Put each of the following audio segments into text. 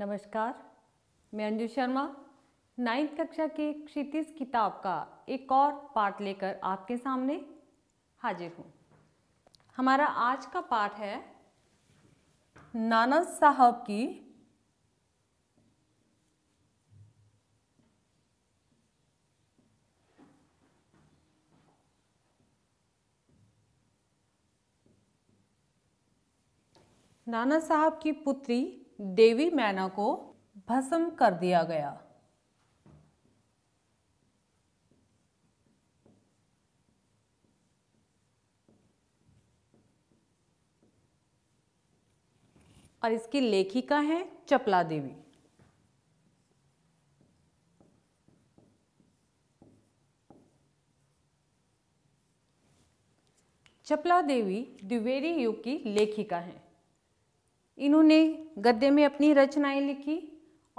नमस्कार मैं अंजू शर्मा नाइन्थ कक्षा के क्षितिज किताब का एक और पाठ लेकर आपके सामने हाजिर हूँ हमारा आज का पाठ है नाना साहब की नाना साहब की पुत्री देवी मैना को भस्म कर दिया गया और इसकी लेखिका है चपला देवी चपला देवी द्विवेदी युग की लेखिका हैं इन्होंने गद्य में अपनी रचनाएं लिखी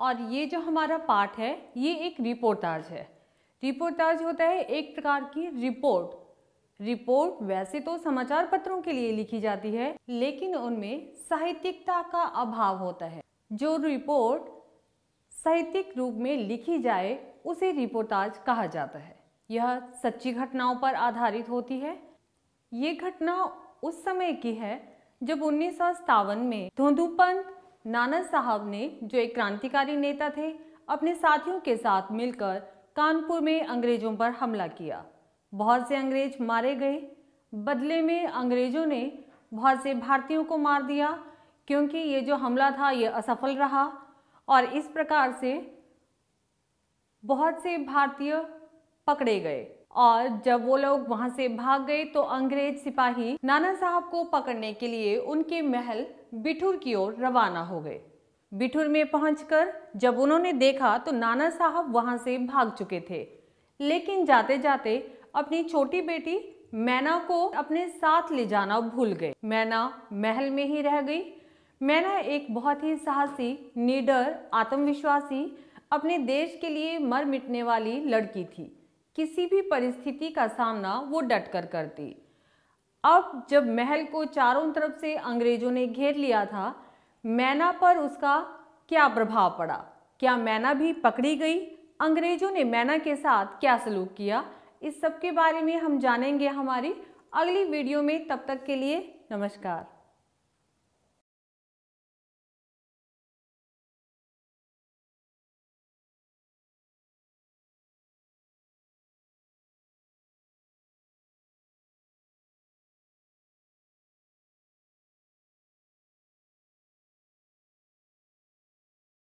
और ये जो हमारा पाठ है ये एक रिपोर्टाज है रिपोर्टाज होता है एक प्रकार की रिपोर्ट रिपोर्ट वैसे तो समाचार पत्रों के लिए लिखी जाती है लेकिन उनमें साहित्यिकता का अभाव होता है जो रिपोर्ट साहित्यिक रूप में लिखी जाए उसे रिपोर्टाज कहा जाता है यह सच्ची घटनाओं पर आधारित होती है ये घटना उस समय की है जब उन्नीस में धोंधुपंत नाना साहब ने जो एक क्रांतिकारी नेता थे अपने साथियों के साथ मिलकर कानपुर में अंग्रेजों पर हमला किया बहुत से अंग्रेज मारे गए बदले में अंग्रेजों ने बहुत से भारतीयों को मार दिया क्योंकि ये जो हमला था ये असफल रहा और इस प्रकार से बहुत से भारतीय पकड़े गए और जब वो लोग वहां से भाग गए तो अंग्रेज सिपाही नाना साहब को पकड़ने के लिए उनके महल बिठुर की ओर रवाना हो गए बिठुर में पहुंचकर जब उन्होंने देखा तो नाना साहब वहां से भाग चुके थे लेकिन जाते जाते अपनी छोटी बेटी मैना को अपने साथ ले जाना भूल गए मैना महल में ही रह गई मैना एक बहुत ही साहसी निडर आत्मविश्वासी अपने देश के लिए मर मिटने वाली लड़की थी किसी भी परिस्थिति का सामना वो डट कर करती अब जब महल को चारों तरफ से अंग्रेजों ने घेर लिया था मैना पर उसका क्या प्रभाव पड़ा क्या मैना भी पकड़ी गई अंग्रेजों ने मैना के साथ क्या सलूक किया इस सब के बारे में हम जानेंगे हमारी अगली वीडियो में तब तक के लिए नमस्कार